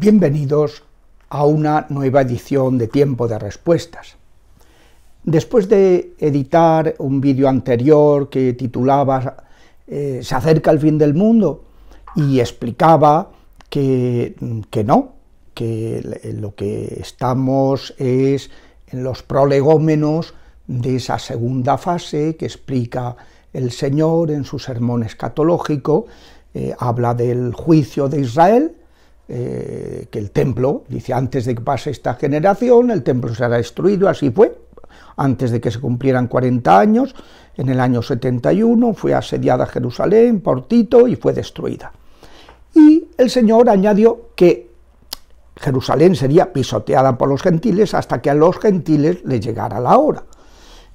Bienvenidos a una nueva edición de Tiempo de Respuestas. Después de editar un vídeo anterior que titulaba eh, Se acerca el fin del mundo y explicaba que, mm, no, que eh, lo que estamos es en los prolegómenos de esa segunda fase que explica el Señor en su sermón escatológico, eh, habla del juicio de Israel, eh, que el templo, dice, antes de que pase esta generación, el templo será destruido, así fue, antes de que se cumplieran 40 años, en el año 71 fue asediada Jerusalén por Tito y fue destruida. Y el Señor añadió que Jerusalén sería pisoteada por los gentiles hasta que a los gentiles le llegara la hora.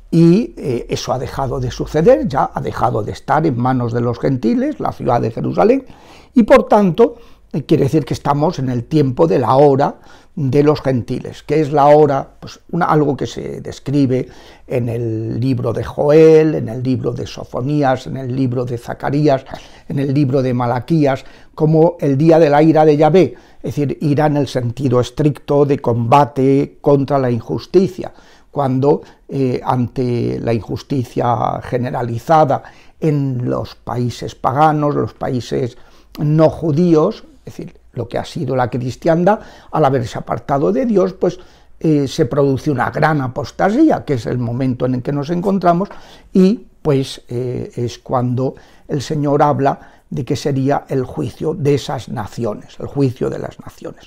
Y eh, eso ha dejado de suceder, ya ha dejado de estar en manos de los gentiles, la ciudad de Jerusalén, y por tanto eh, quiere decir que estamos en el tiempo de la hora de los gentiles. que es la hora? Pues algo que se describe en el libro de Joel, en el libro de Sofonías, en el libro de Zacarías, en el libro de Malaquías, como el día de la ira de Yahvé, es decir, ira en el sentido estricto de combate contra la injusticia, cuando eh, ante la injusticia generalizada en los países paganos, los países no judíos, es decir, lo que ha sido la cristiandad, al haberse apartado de Dios, pues eh, se produce una gran apostasía, que es el momento en el que nos encontramos, y pues eh, es cuando el Señor habla de que sería el juicio de esas naciones, el juicio de las naciones.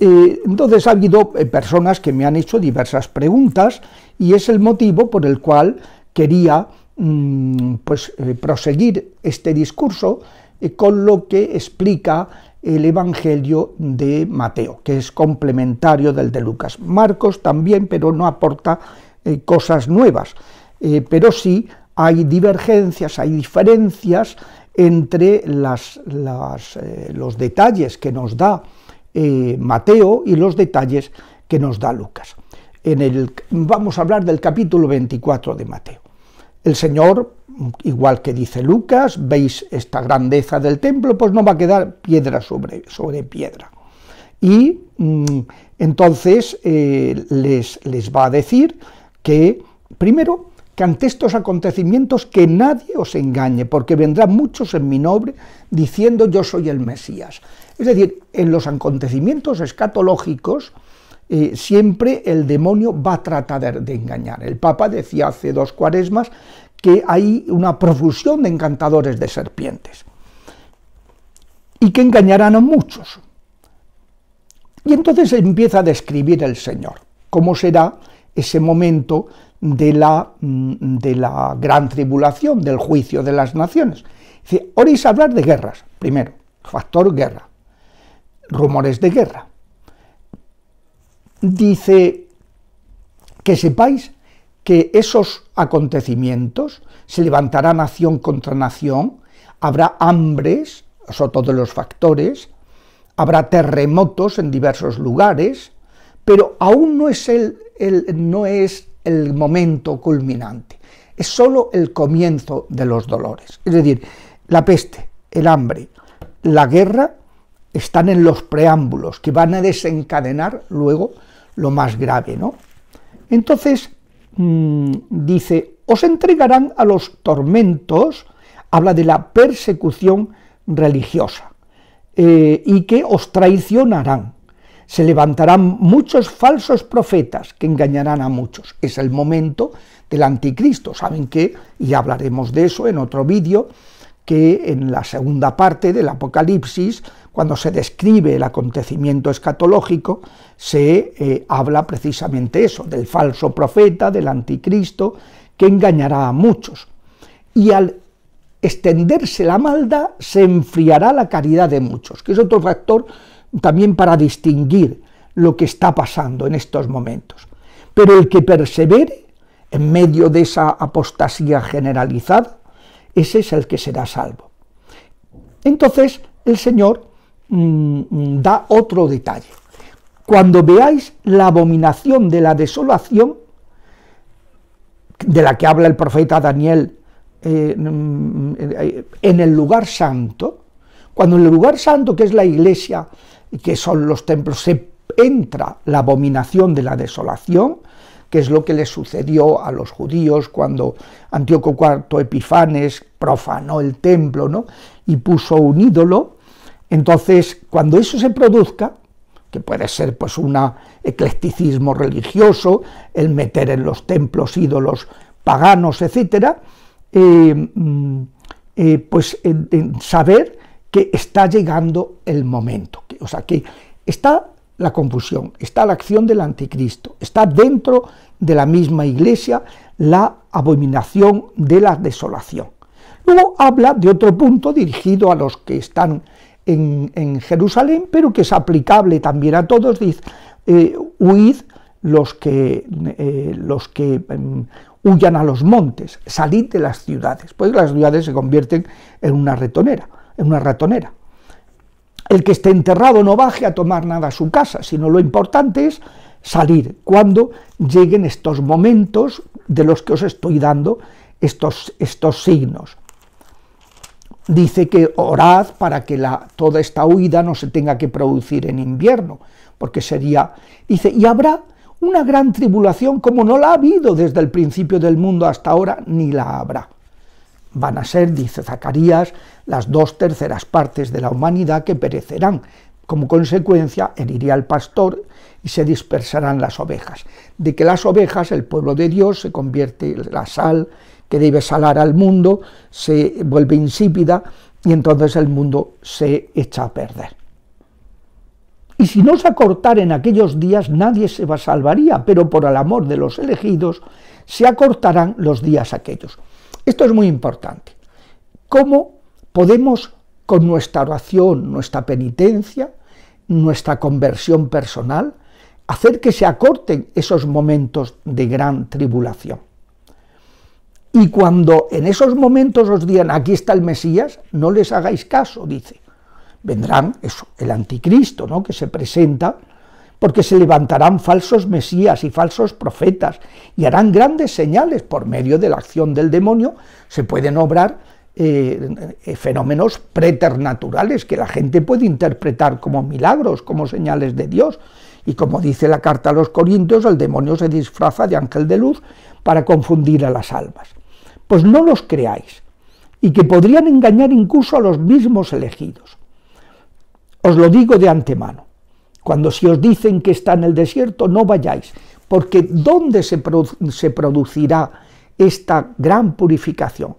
Eh, entonces ha habido personas que me han hecho diversas preguntas y es el motivo por el cual quería mm, pues, proseguir este discurso con lo que explica el Evangelio de Mateo, que es complementario del de Lucas. Marcos también, pero no aporta eh, cosas nuevas, eh, pero sí hay divergencias, hay diferencias entre las, eh, los detalles que nos da Mateo y los detalles que nos da Lucas. En el, vamos a hablar del capítulo 24 de Mateo. El Señor, igual que dice Lucas, veis esta grandeza del templo, pues no va a quedar piedra sobre, sobre piedra. Y mm, entonces eh, les, les va a decir que, primero, que ante estos acontecimientos que nadie os engañe, porque vendrán muchos en mi nombre diciendo yo soy el Mesías. Es decir, en los acontecimientos escatológicos, eh, siempre el demonio va a tratar de engañar. El Papa decía hace dos cuaresmas que hay una profusión de encantadores de serpientes y que engañarán a muchos. Y entonces empieza a describir el Señor cómo será ese momento de la, mm, gran tribulación, del juicio de las naciones. Dice, oréis hablar de guerras, primero, factor guerra, rumores de guerra, dice que sepáis que esos acontecimientos se levantará nación contra nación, habrá hambres, o todos los factores, habrá terremotos en diversos lugares, pero aún no es el, el, no es el momento culminante, es sólo el comienzo de los dolores. Es decir, la peste, el hambre, la guerra están en los preámbulos, que van a desencadenar luego lo más grave, ¿no? Entonces, mm, dice, os entregarán a los tormentos, habla de la persecución religiosa, eh, y que os traicionarán. Se levantarán muchos falsos profetas que engañarán a muchos. Es el momento del anticristo. Saben que, y hablaremos de eso en otro vídeo, que en la segunda parte del Apocalipsis, cuando se describe el acontecimiento escatológico, se eh, habla precisamente eso, del falso profeta, del anticristo, que engañará a muchos. Y al extenderse la maldad, se enfriará la caridad de muchos, que es otro factor también para distinguir lo que está pasando en estos momentos. Pero el que persevere en medio de esa apostasía generalizada, ese es el que será salvo. Entonces el Señor mm, mm, da otro detalle. Cuando veáis la abominación de la desolación, de la que habla el profeta Daniel eh, mm, en el lugar santo, cuando en el lugar santo, que es la iglesia, que son los templos, se entra la abominación de la desolación, que es lo que le sucedió a los judíos cuando Antíoco IV Epifanes profanó el templo ¿no? y puso un ídolo. Entonces, cuando eso se produzca, que puede ser pues un eclecticismo religioso, el meter en los templos ídolos paganos, etcétera, eh, mm, eh, pues saber que está llegando el momento, o sea, que está la confusión, está la acción del anticristo, está dentro de la misma iglesia la abominación de la desolación. Luego habla de otro punto dirigido a los que están en, Jerusalén, pero que es aplicable también a todos, dice, eh, huid los que, eh, los que mm, huyan a los montes, salid de las ciudades, pues las ciudades se convierten en una retonera, en una ratonera. El que esté enterrado no baje a tomar nada a su casa, sino lo importante es salir cuando lleguen estos momentos de los que os estoy dando estos, estos signos. Dice que orad para que toda esta huida no se tenga que producir en invierno, porque sería, dice, y habrá una gran tribulación como no la ha habido desde el principio del mundo hasta ahora, ni la habrá van a ser, dice Zacarías, las dos terceras partes de la humanidad que perecerán. Como consecuencia, heriría al pastor y se dispersarán las ovejas. De que las ovejas, el pueblo de Dios, se convierte en la sal que debe salar al mundo, se vuelve insípida y entonces el mundo se echa a perder. Y si no se acortara en aquellos días, nadie se va salvaría, pero por el amor de los elegidos, se acortarán los días aquellos. Esto es muy importante. ¿Cómo podemos con nuestra oración, nuestra penitencia, nuestra conversión personal, hacer que se acorten esos momentos de gran tribulación? Y cuando en esos momentos os digan, aquí está el Mesías, no les hagáis caso, dice. Vendrán el anticristo, que se presenta porque se levantarán falsos mesías y falsos profetas, y harán grandes señales por medio de la acción del demonio, se pueden obrar eh, fenómenos preternaturales que la gente puede interpretar como milagros, como señales de Dios. Y como dice la carta a los Corintios, el demonio se disfraza de ángel de luz para confundir a las almas. Pues no los creáis, y que podrían engañar incluso a los mismos elegidos. Os lo digo de antemano cuando si os dicen que está en el desierto, no vayáis, porque ¿dónde se, producirá esta gran purificación?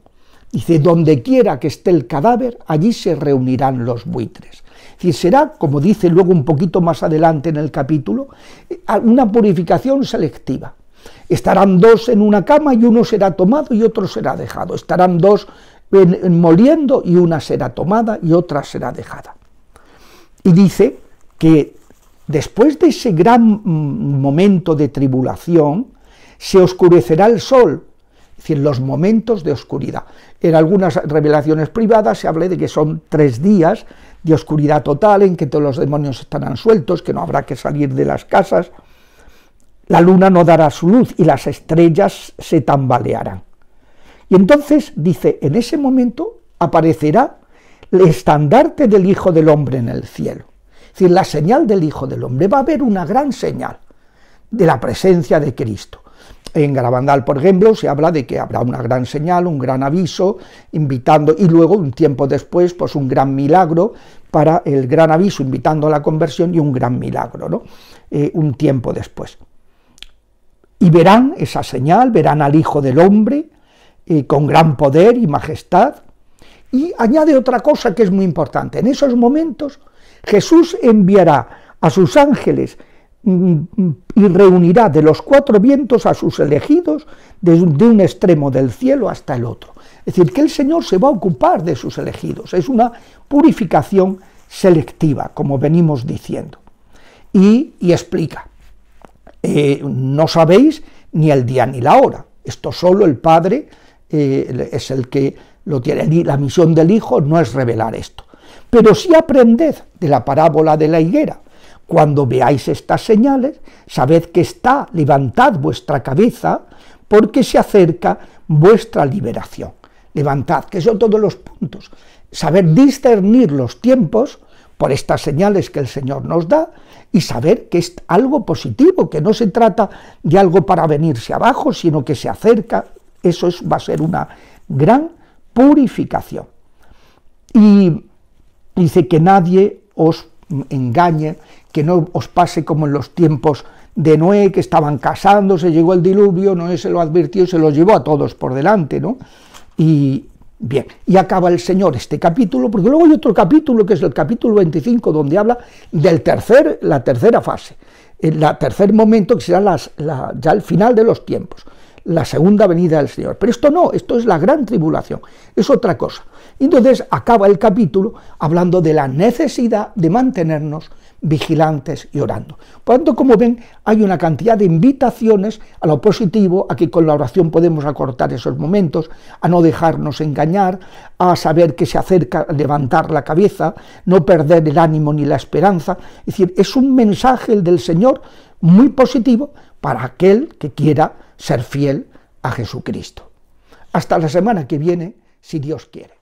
Dice, donde quiera que esté el cadáver, allí se reunirán los buitres. Y será, como dice luego un poquito más adelante en el capítulo, eh, una purificación selectiva. Estarán dos en una cama y uno será tomado y otro será dejado. Estarán dos moliendo y una será tomada y otra será dejada. Y dice que Después de ese gran mm, momento de tribulación, se oscurecerá el sol, es decir, los momentos de oscuridad. En algunas revelaciones privadas se habla de que son tres días de oscuridad total, en que todos los demonios estarán sueltos, que no habrá que salir de las casas, la luna no dará su luz y las estrellas se tambalearán. Y entonces dice, en ese momento aparecerá el estandarte del Hijo del Hombre en el cielo decir, la señal del Hijo del Hombre. Va a haber una gran señal de la presencia de Cristo. En Garabandal, por ejemplo, se habla de que habrá una gran señal, un gran aviso, invitando, y luego, un tiempo después, pues un gran milagro para el gran aviso, invitando a la conversión y un gran milagro, ¿no? Eh, un tiempo después. Y verán esa señal, verán al Hijo del Hombre eh, con gran poder y majestad. Y añade otra cosa que es muy importante. En esos momentos Jesús enviará a sus ángeles mm, mm, y reunirá de los cuatro vientos a sus elegidos de un extremo del cielo hasta el otro. Es decir, que el Señor se va a ocupar de sus elegidos. Es una purificación selectiva, como venimos diciendo. Y, explica, eh, no sabéis ni el día ni la hora. Esto solo el Padre eh, es el que lo tiene. La misión del Hijo no es revelar esto. Pero si aprended de la parábola de la higuera. Cuando veáis estas señales, sabed que está, levantad vuestra cabeza, porque se acerca vuestra liberación. Levantad, que son todos los puntos. Saber discernir los tiempos por estas señales que el Señor nos da y saber que es algo positivo, que no se trata de algo para venirse abajo, sino que se acerca. Eso es, va a ser una gran purificación. Y Dice que nadie os engañe, que no os pase como en los tiempos de Noé, que estaban casando, se llegó el diluvio, Noé se lo advirtió y se lo llevó a todos por delante, ¿no? Y bien, y acaba el Señor este capítulo, porque luego hay otro capítulo, que es el capítulo 25, donde habla del tercer, la tercera fase, el eh, tercer momento, que será ya el final de los tiempos la segunda venida del Señor. Pero esto no, esto es la gran tribulación, es otra cosa. Entonces acaba el capítulo hablando de la necesidad de mantenernos vigilantes y orando. Por tanto, como ven, hay una cantidad de invitaciones a lo positivo, a que con la oración podemos acortar esos momentos, a no dejarnos engañar, a saber que se acerca a levantar la cabeza, no perder el ánimo ni la esperanza. Es decir, es un mensaje el del Señor muy positivo para aquel que quiera ser fiel a Jesucristo. Hasta la semana que viene, si Dios quiere.